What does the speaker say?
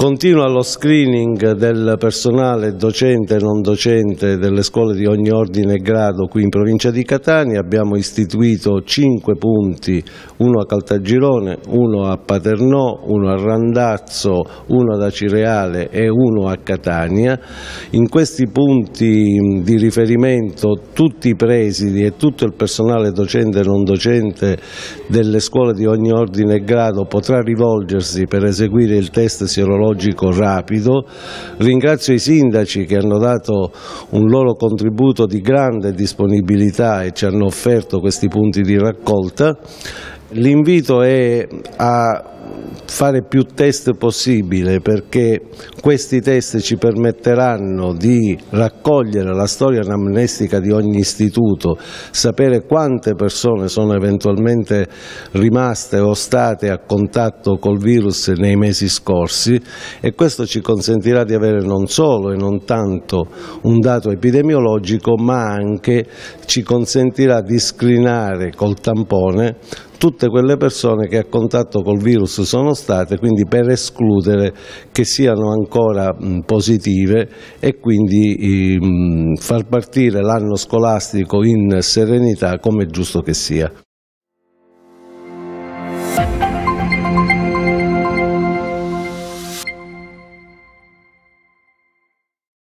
Continua lo screening del personale docente e non docente delle scuole di ogni ordine e grado qui in provincia di Catania. Abbiamo istituito cinque punti, uno a Caltagirone, uno a Paternò, uno a Randazzo, uno ad Acireale e uno a Catania. In questi punti di riferimento tutti i presidi e tutto il personale docente e non docente delle scuole di ogni ordine e grado potrà rivolgersi per eseguire il test sierologico tecnologico rapido. Ringrazio i sindaci che hanno dato un loro contributo di grande disponibilità e ci hanno offerto questi punti di raccolta. L'invito è a fare più test possibile perché questi test ci permetteranno di raccogliere la storia anamnestica di ogni istituto, sapere quante persone sono eventualmente rimaste o state a contatto col virus nei mesi scorsi e questo ci consentirà di avere non solo e non tanto un dato epidemiologico ma anche ci consentirà di screenare col tampone tutte quelle persone che a contatto col virus sono state, quindi per escludere che siano ancora mh, positive e quindi mh, ehm, far partire l'anno scolastico in serenità come è giusto che sia.